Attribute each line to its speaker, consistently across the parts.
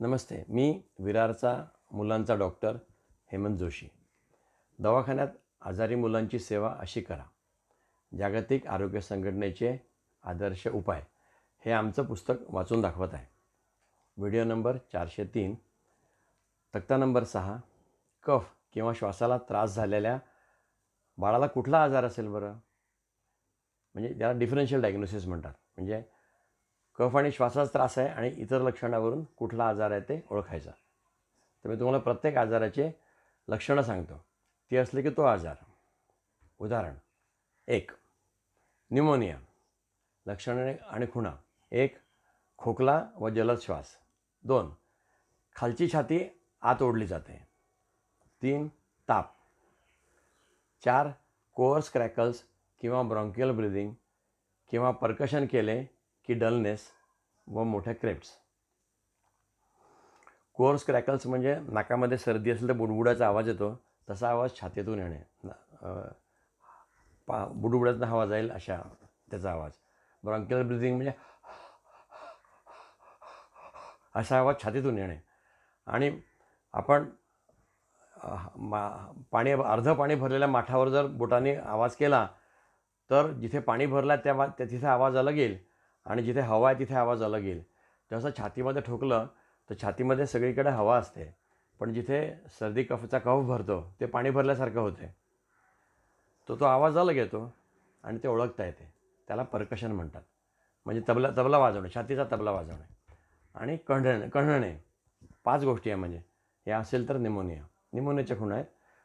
Speaker 1: नमस्ते मी विरारचा मुलांचा डॉक्टर हेमंत जोशी दवाखान्यात आजारी मुलांची सेवा अशी करा जागतिक आरोग्य संघटनेचे आदर्श उपाय हे आमचं पुस्तक वाचून दाखवत आहे व्हिडिओ नंबर चारशे तीन तक्ता नंबर सहा कफ किंवा श्वासाला त्रास झालेल्या बाळाला कुठला आजार असेल बरं म्हणजे त्याला डिफरन्शियल डायग्नोसिस म्हणतात म्हणजे कफ आणि श्वासाचा त्रास आहे आणि इतर लक्षणावरून कुठला आजार आहे ते ओळखायचा तर मी तुम्हाला प्रत्येक आजाराचे लक्षणं सांगतो ती असले की तो आजार उदाहरण एक न्यूमोनिया लक्षणे आणि खुणा एक खोकला व जलद श्वास दोन खालची छाती आत ओढली जाते तीन ताप चार कोअर्स क्रॅकल्स किंवा ब्रॉन्कियल ब्रिदिंग किंवा पर्कशन केले की डलनेस व मोठ्या क्रेप्स कोर्स क्रॅकल्स म्हणजे नाकामध्ये सर्दी असेल तर बुडबुडाचा आवाज येतो तसा आवाज छातीतून येणे पा बुडबुडाचा हवा जाईल अशा त्याचा आवाज ब्रॉन्कियल ब्रिदिंग म्हणजे असा आवाज छातीतून येणे आणि आपण मा पाणी अर्धं पाणी भरलेल्या माठावर जर बोटाने आवाज केला तर जिथे पाणी भरला त्या तिथे आवाज आला येईल आणि जिथे हवा आहे तिथे आवाज अलग येईल जसं छातीमध्ये ठोकलं तर छातीमध्ये सगळीकडे हवा असते पण जिथे सर्दी कफचा कफ भरतो ते पाणी भरल्यासारखं होते तो तो आवाज अलग येतो आणि ते ओळखता येते त्याला परकशन म्हणतात म्हणजे तबला तबला वाजवणे छातीचा तबला वाजवणे आणि कणणे कणणे पाच गोष्टी आहे म्हणजे हे असेल तर निमोनिया निमोनियाच्या खूण आहेत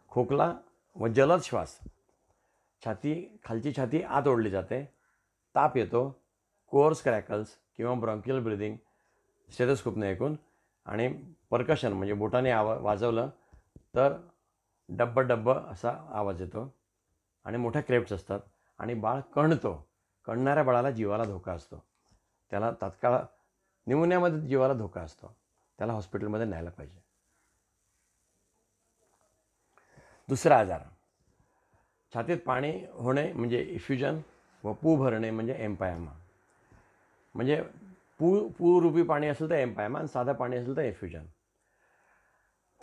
Speaker 1: खोकला व जलद श्वास छाती खालची छाती आत ओढली जाते ताप येतो कोअर्स क्रॅकल्स किंवा ब्रॉन्कियल ब्रिदिंग स्टेथोस्कोपने ऐकून आणि परकशन म्हणजे बोटाने आवा वाजवलं तर डब्ब डब्ब असा आवाज येतो आणि मोठ्या क्रेप्स असतात आणि बाळ कणतो कणणाऱ्या बाळाला जीवाला धोका असतो त्याला तात्काळ निमोनियामध्ये जीवाला धोका असतो त्याला हॉस्पिटलमध्ये न्यायला पाहिजे दुसरा आजार छातीत पाणी होणे म्हणजे इफ्युजन व पू भरणे म्हणजे एम्पायमा म्हणजे पू पू पाणी असेल तर मान साधं पाणी असेल तर एफ्युजन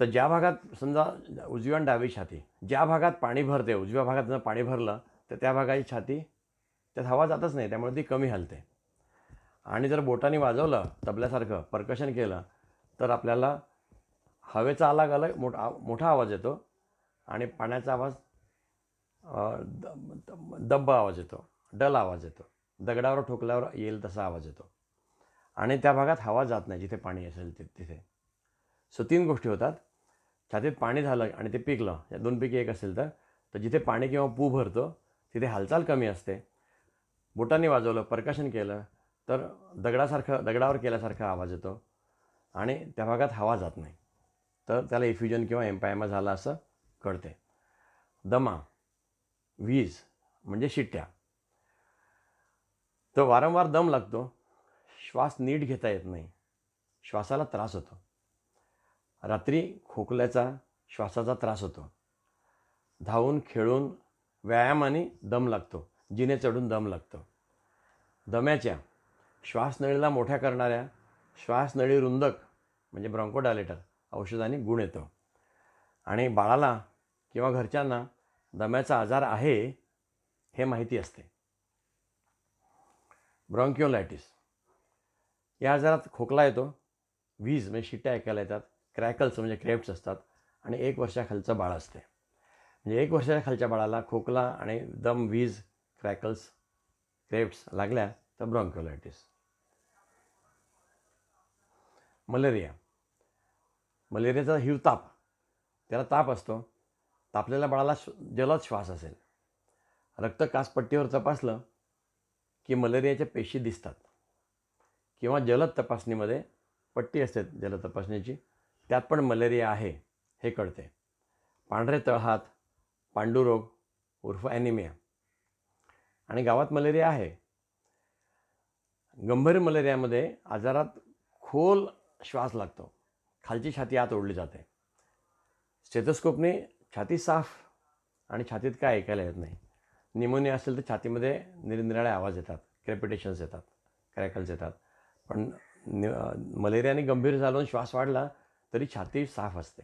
Speaker 1: तर ज्या भागात समजा उजव्या आणि डावी छाती ज्या भागात पाणी भरते उजव्या भागात जर पाणी भरलं तर त्या भागाची छाती त्यात हवा जातच नाही त्यामुळे ती कमी हलते आणि जर बोटाने वाजवलं तबल्यासारखं परकशन केलं तर आपल्याला हवेचा अलग अलग मोठा मोठा आवाज येतो आणि पाण्याचा आवाज दब्ब आवाज येतो डल आवाज येतो दगडावर ठोकल्यावर येईल तसा आवाज येतो आणि त्या भागात हवा जात नाही जिथे पाणी असेल ते तिथे सो तीन गोष्टी होतात छातीत पाणी झालं आणि ते पिकलं या दोनपैकी एक असेल तर तर जिथे पाणी किंवा पू भरतो तिथे हालचाल कमी असते बोटांनी वाजवलं प्रकाशन केलं तर दगडासारखं दगडावर केल्यासारखा आवाज येतो आणि त्या भागात हवा जात नाही तर त्याला इफ्युजन किंवा एम्पायमा झाला असं कळते दमा वीज म्हणजे शिट्ट्या तर वारंवार दम लागतो श्वास नीट घेता येत नाही श्वासाला त्रास होतो रात्री खोकल्याचा श्वासाचा त्रास होतो धावून खेळून व्यायाम आणि दम लागतो जिने चढून दम लागतो दम्याच्या श्वासनळीला मोठ्या करणाऱ्या श्वासनळी रुंदक म्हणजे ब्रॉन्कोडायलेटर औषधाने गुण येतो आणि बाळाला किंवा घरच्यांना दम्याचा आजार आहे हे माहिती असते ब्रॉन्क्युलायटिस या आजारात खोकला येतो वीज म्हणजे शिट्ट्या ऐकायला येतात क्रॅकल्स म्हणजे क्रेप्स असतात आणि एक वर्षाखालचं बाळ असते म्हणजे एक वर्षाखालच्या खालच्या बाळाला खोकला आणि दम वीज क्रॅकल्स क्रेप्स लागल्या तर ब्रॉन्क्युलायटिस मलेरिया मलेरियाचा हिव ताप त्याला ताप असतो तापलेल्या बाळाला जलद श्वास असेल रक्त कासपट्टीवर तपासलं की मलेरियाच्या पेशी दिसतात किंवा जलद तपासणीमध्ये पट्टी असते जलद तपासणीची त्यात पण मलेरिया आहे हे कळते पांढरे तळहात पांडुरोग उर्फ ॲनिमिया आणि गावात मलेरिया आहे गंभीर मलेरियामध्ये आजारात खोल श्वास लागतो खालची छाती आत ओढली जाते स्टेथोस्कोपने छाती साफ आणि छातीत काय ऐकायला येत नाही निमोनिया असेल तर छातीमध्ये निरनिराळे आवाज येतात क्रेपिटेशन्स येतात क्रॅकल्स येतात पण नि मलेरियाने गंभीर झालो श्वास वाढला तरी छाती साफ असते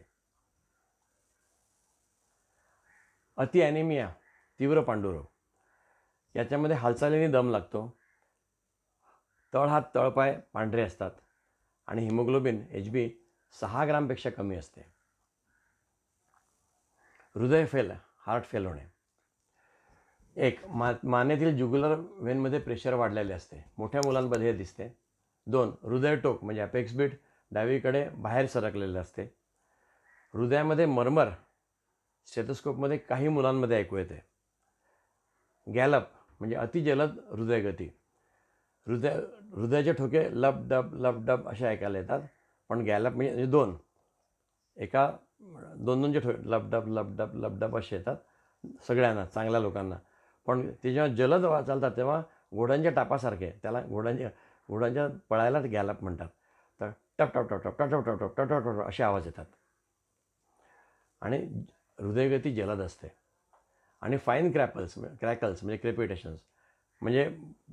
Speaker 1: अति ॲनिमिया तीव्र पांडुरोग याच्यामध्ये हालचालीने दम लागतो तळहात तळपाय पांढरे असतात आणि हिमोग्लोबिन एच बी सहा ग्रामपेक्षा कमी असते हृदय फेल हार्ट फेल होणे एक मा मानेतील जुगुलर वेनमध्ये प्रेशर वाढलेले असते मोठ्या मुलांमध्ये हे दिसते दोन हृदयटोक म्हणजे अपेक्स बीट डावीकडे बाहेर सरकलेले असते हृदयामध्ये मर्मर स्टेथोस्कोपमध्ये काही मुलांमध्ये ऐकू येते गॅलप म्हणजे अतिजलद हृदयगती हृदय हृदयाचे ठोके लप डब लप डब असे ऐकायला येतात पण गॅलप म्हणजे दोन एका दोन दोनचे ठोके लप डब लप डब लप डब असे येतात सगळ्यांना चांगल्या लोकांना पण ते जेव्हा जलद चालतात तेव्हा घोड्यांच्या टापासारखे त्याला घोड्यांच्या घोड्यांच्या पळायला गॅलप म्हणतात तर टप टप टप टप टप टप टप टप टप टप असे आवाज येतात आणि हृदयगती जलद असते आणि फाईन क्रॅपल्स क्रॅकल्स म्हणजे क्रेपिटेशन्स म्हणजे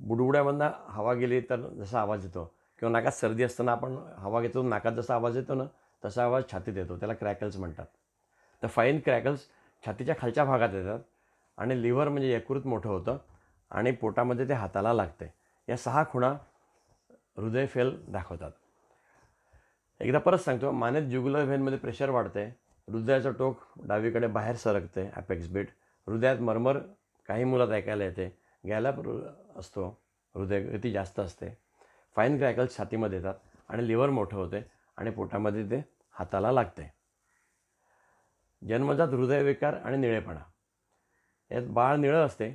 Speaker 1: बुडबुड्यामधनं हवा गेली तर जसा आवाज येतो किंवा नाकात सर्दी असताना आपण हवा घेतो नाकात जसा आवाज येतो ना तसा आवाज छातीत येतो त्याला क्रॅकल्स म्हणतात तर फाईन क्रॅकल्स छातीच्या खालच्या भागात येतात आणि लिव्हर म्हणजे यकृत मोठं होतं आणि पोटामध्ये ते हाताला लागते या सहा खुणा हृदय फेल दाखवतात एकदा परत सांगतो मानेत जुगुलर व्हेनमध्ये प्रेशर वाढते हृदयाचं टोक डावीकडे बाहेर सरकते ॲपेक्स बीट हृदयात मरमर काही मुलात ऐकायला येते गॅलप असतो हृदय गती जास्त असते फाईन क्रॅकल्स छातीमध्ये येतात आणि लिव्हर मोठं होते आणि पोटामध्ये ते हाताला लागते जन्मजात हृदयविकार आणि निळेपणा यात बाळ निळं असते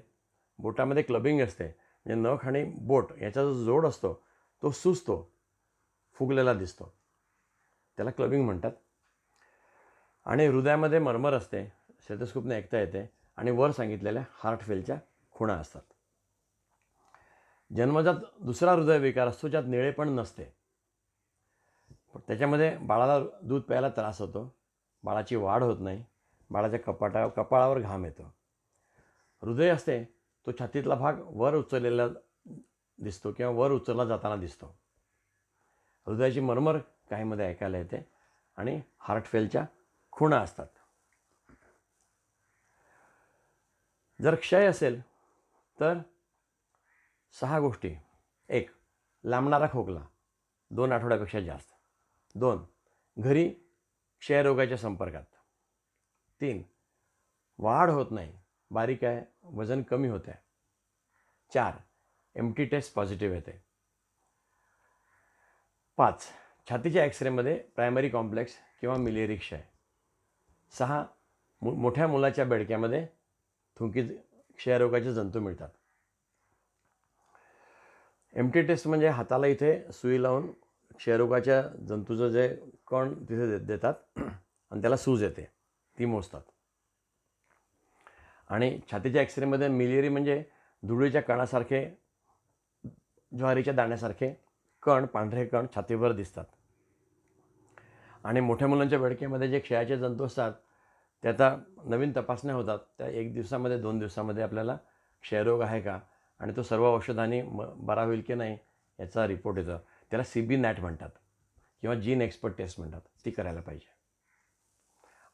Speaker 1: बोटामध्ये क्लबिंग असते म्हणजे नख आणि बोट याचा जो जोड असतो तो सुजतो फुगलेला दिसतो त्याला क्लबिंग म्हणतात आणि हृदयामध्ये मरमर असते शेतस्कूपने ऐकता येते आणि वर सांगितलेल्या हार्ट फेलच्या खुणा असतात जन्मजात दुसरा हृदयविकार असतो ज्यात निळे पण नसते त्याच्यामध्ये बाळाला दूध प्यायला त्रास होतो बाळाची वाढ होत नाही बाळाच्या कपाटा कपाळावर घाम येतो हृदय असते तो छातीतला भाग वर उचललेला दिसतो किंवा वर उचलला जाताना दिसतो हृदयाची मरमर काहीमध्ये ऐकायला येते आणि हार्टफेलच्या खुणा असतात जर क्षय असेल तर सहा गोष्टी एक लांबणारा खोकला दोन आठवड्यापेक्षा जास्त दोन घरी क्षयरोगाच्या संपर्कात तीन वाढ होत नाही बारीक आहे वजन कमी होत आहे चार एम टी टेस्ट पॉझिटिव्ह येते पाच छातीच्या एक्सरेमध्ये प्रायमरी कॉम्प्लेक्स किंवा रिक्ष आहे सहा मोठ्या मुलाच्या बेडक्यामध्ये थुंकी क्षयरोगाचे जंतू मिळतात एम टी टेस्ट म्हणजे हाताला इथे सुई लावून क्षयरोगाच्या जंतूचं जे कण तिथे देतात आणि त्याला सूज येते ती मोजतात आणि छातीच्या एक्सरेमध्ये मिलेरी म्हणजे धुळीच्या कणासारखे ज्वारीच्या दाण्यासारखे कण पांढरे कण छातीवर दिसतात आणि मोठ्या मुलांच्या बेडकेमध्ये जे क्षयाचे जंतू असतात त्याचा नवीन तपासण्या होतात त्या एक दिवसामध्ये दोन दिवसामध्ये आपल्याला क्षयरोग आहे का आणि तो सर्व औषधांनी म बरा होईल की नाही याचा रिपोर्ट येतो त्याला सी बी नॅट म्हणतात किंवा जीन एक्सपर्ट टेस्ट म्हणतात ती करायला पाहिजे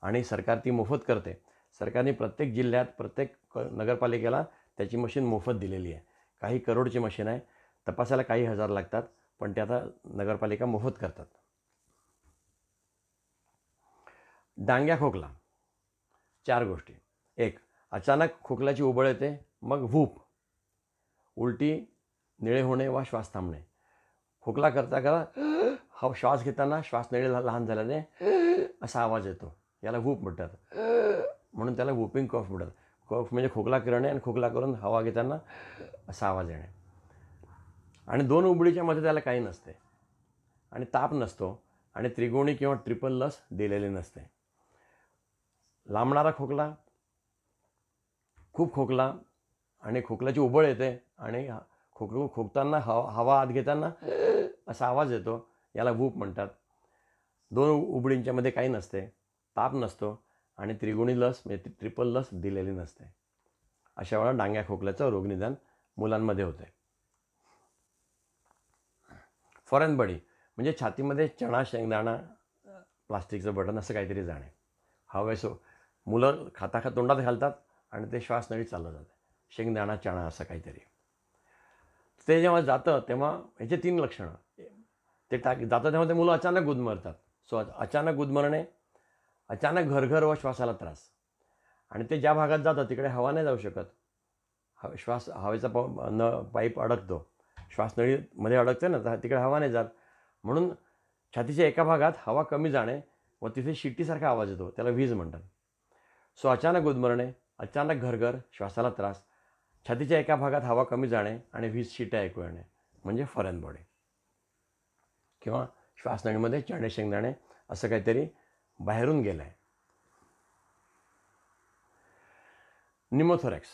Speaker 1: आणि सरकार ती मोफत करते सरकारने प्रत्येक जिल्ह्यात प्रत्येक नगरपालिकेला त्याची मशीन मोफत दिलेली आहे काही करोडची मशीन आहे तपासायला काही हजार लागतात पण ते आता नगरपालिका मोफत करतात डांग्या खोकला चार गोष्टी एक अचानक खोकल्याची उबळ येते मग हूप उलटी निळे होणे वा श्वास थांबणे खोकला करता करता हा श्वास घेताना श्वास निळे लहान झाल्याने असा आवाज येतो याला हूप म्हणतात म्हणून त्याला वुपिंग कॉफ म्हणतात कॉफ म्हणजे खोकला करणे आणि खोकला करून हवा घेताना असा आवाज येणे आणि दोन उबडीच्या मध्ये त्याला काही नसते आणि ताप नसतो आणि त्रिगोणी किंवा ट्रिपल लस दिलेली नसते लांबणारा खोकला खूप खोकला आणि खोकल्याची उबळ येते आणि खोक खोकताना हवा हवा आत घेताना असा आवाज येतो याला वूप म्हणतात दोन उबडींच्यामध्ये काही नसते ताप नसतो आणि त्रिगुणी लस म्हणजे ट्रिपल लस दिलेली नसते अशा वेळा डांग्या खोकल्याचं रोगनिदान मुलांमध्ये होते फॉरेन बडी म्हणजे छातीमध्ये चणा शेंगदाणा प्लास्टिकचं बटन असं काहीतरी जाणे सो मुलं खाता खा तोंडात घालतात आणि ते श्वास श्वासनळी चाललं जातं शेंगदाणा चणा असं काहीतरी ते जेव्हा जातं तेव्हा ह्याचे तीन लक्षणं ते टाक जातं तेव्हा ते मुलं अचानक गुदमरतात सो अचानक गुदमरणे अचानक घरघर व श्वासाला त्रास आणि ते ज्या भागात जातं तिकडे हवा नाही जाऊ शकत ह श्वास हवेचा प न पाईप अडकतो श्वासनळीमध्ये अडकते ना तर तिकडे हवा नाही जात म्हणून छातीच्या एका भागात हवा कमी जाणे व तिथे शिट्टीसारखा आवाज येतो त्याला वीज म्हणतात सो अचानक गुदमरणे अचानक घरघर श्वासाला त्रास छातीच्या एका भागात हवा कमी जाणे आणि वीज शिट्या ऐकू येणे म्हणजे बॉडी किंवा श्वासनळीमध्ये चणे शेंगदाणे असं काहीतरी बाहेरून गेलाय निमोथोरॅक्स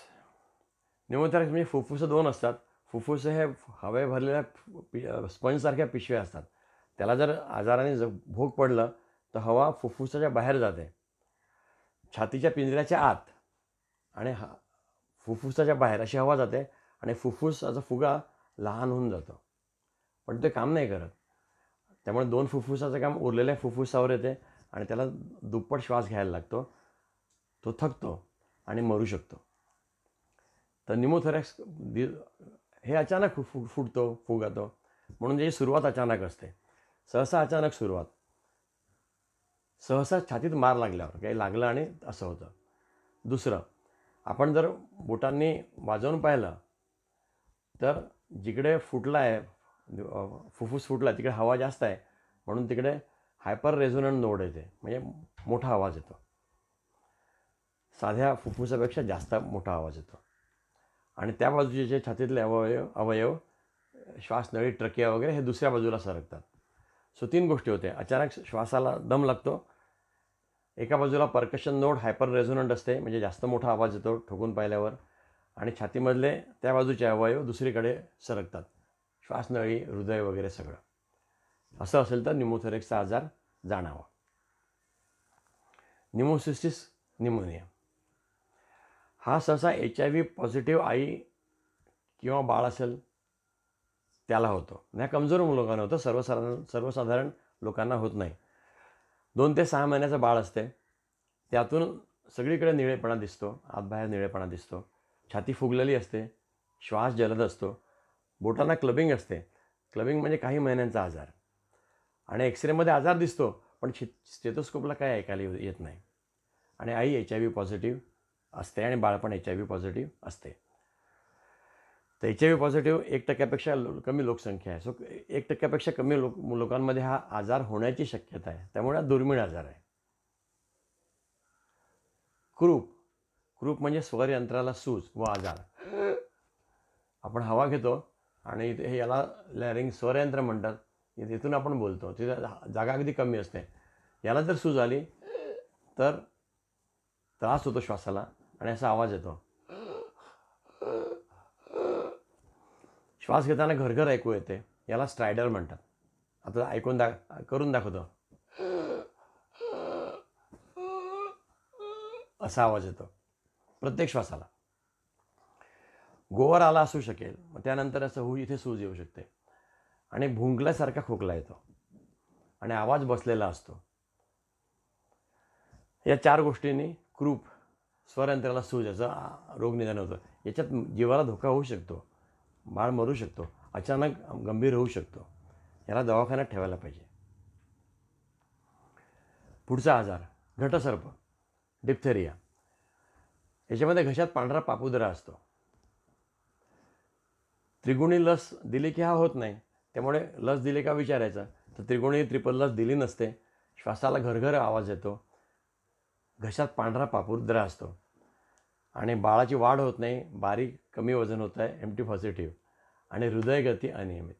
Speaker 1: निमोथोरॅक्स म्हणजे फुफ्फुसं दोन असतात फुफ्फुसं हे हवे भरलेल्या स्पंजसारख्या पिशव्या असतात त्याला जर आजाराने ज भोग पडलं तर हवा फुफ्फुसाच्या बाहेर जाते छातीच्या पिंजऱ्याच्या आत आणि हा फुफ्फुसाच्या बाहेर अशी हवा जाते आणि फुफ्फुसाचा फुगा लहान होऊन जातो पण ते काम नाही करत त्यामुळे दोन फुफ्फुसाचं काम उरलेल्या फुफ्फुसावर येते आणि त्याला दुप्पट श्वास घ्यायला लागतो तो थकतो आणि मरू शकतो तर निमोथेरॅक्स हे अचानक फु फुटतो फुगातो म्हणून त्याची सुरुवात अचानक असते सहसा अचानक सुरुवात सहसा छातीत मार लागल्यावर काही लागलं आणि असं होतं दुसरं आपण जर बोटांनी वाजवून पाहिलं तर जिकडे फुटला आहे फुफ्फुस फुटला तिकडे हवा जास्त आहे म्हणून तिकडे हायपर रेझोनंट नोड येते म्हणजे मोठा आवाज येतो साध्या फुफ्फुसापेक्षा जास्त मोठा आवाज येतो आणि त्या बाजूचे जे छातीतले अवयव अवयव श्वासनळी ट्रकिया वगैरे हे दुसऱ्या बाजूला सरकतात सो तीन गोष्टी होते अचानक श्वासाला दम लागतो एका बाजूला परकशन नोड हायपर रेझोनंट असते म्हणजे जास्त मोठा आवाज येतो ठोकून पाहिल्यावर आणि छातीमधले त्या बाजूचे अवयव दुसरीकडे सरकतात श्वासनळी हृदय वगैरे सगळं असं असेल तर न्युमोथोरेक्सचा आजार जाणावा न्युमोसिस्टिस निमोनिया हा सहसा एच आय व्ही पॉझिटिव्ह आई किंवा बाळ असेल त्याला होतो ह्या कमजोर लोकांना होतं सर्वसाधारण सर्वसाधारण लोकांना होत नाही दोन ते सहा महिन्याचं बाळ असते त्यातून सगळीकडे निळेपणा दिसतो आतबाहेर निळेपणा दिसतो छाती फुगलेली असते श्वास जलद असतो बोटांना क्लबिंग असते क्लबिंग म्हणजे काही महिन्यांचा आजार आणि एक्सरेमध्ये आजार दिसतो पण शि स्टेथोस्कोपला काय ऐकायला येत नाही आणि आई एच आय व्ही पॉझिटिव्ह असते आणि बाळपण एच आय व्ही पॉझिटिव्ह असते तर एच आय व्ही पॉझिटिव्ह एक टक्क्यापेक्षा कमी लोकसंख्या आहे सो एक टक्क्यापेक्षा कमी लोक लोकांमध्ये हा आजार होण्याची शक्यता आहे त्यामुळे हा दुर्मिळ आजार आहे क्रूप क्रूप म्हणजे यंत्राला सूज व आजार आपण हवा घेतो आणि हे याला लॅरिंग स्वरयंत्र म्हणतात तिथून आपण बोलतो तिथे जागा अगदी कमी असते याला जर सूज आली तर त्रास होतो श्वासाला आणि असा आवाज येतो श्वास घेताना घरघर ऐकू येते याला स्ट्रायडर म्हणतात आता ऐकून दा करून दाखवतो असा आवाज येतो प्रत्येक श्वासाला गोवर आला असू शकेल मग त्यानंतर असं हू इथे सूज येऊ शकते आणि भुंकल्यासारखा खोकला येतो आणि आवाज बसलेला असतो या चार गोष्टींनी क्रूप स्वरयंत्राला सूज याचं रोगनिदान होतं याच्यात जीवाला धोका होऊ शकतो बाळ मरू शकतो अचानक गंभीर होऊ शकतो याला दवाखान्यात ठेवायला पाहिजे पुढचा आजार घटसर्प डिप्थेरिया याच्यामध्ये घशात पांढरा पापुदरा असतो त्रिगुणी लस दिली की हा होत नाही त्यामुळे लस दिले का विचारायचं तर त्रिगुणी त्रिपल लस दिली नसते श्वासाला घरघर आवाज येतो घशात पांढरा पापुद्रा असतो आणि बाळाची वाढ होत नाही बारीक कमी वजन होत आहे एम पॉझिटिव्ह आणि हृदयगती अनियमित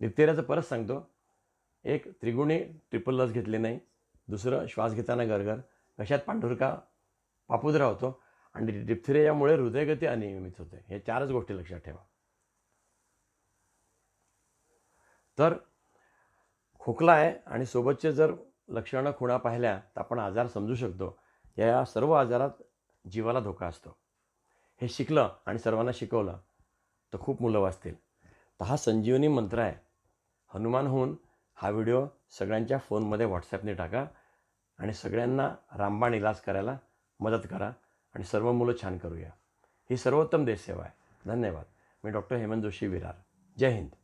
Speaker 1: निप्तेऱ्याचं परत सांगतो एक त्रिगुणी ट्रिपल लस घेतली नाही दुसरं श्वास घेताना घरघर घशात पांढुरका पापुद्रा होतो आणि डिप्थेरियामुळे हृदयगती अनियमित होते हे चारच गोष्टी लक्षात ठेवा तर खोकला आहे आणि सोबतचे जर लक्षणं खुणा पाहिल्या तर आपण आजार समजू शकतो या सर्व आजारात जीवाला धोका असतो हे शिकलं आणि सर्वांना शिकवलं तर खूप मुलं वाचतील तर हा संजीवनी मंत्र आहे हनुमान होऊन हा व्हिडिओ सगळ्यांच्या फोनमध्ये व्हॉट्सॲपने टाका आणि सगळ्यांना रामबाण इलाज करायला मदत करा आणि सर्व मुलं छान करूया ही सर्वोत्तम देशसेवा आहे धन्यवाद मी डॉक्टर हेमंत जोशी विरार जय हिंद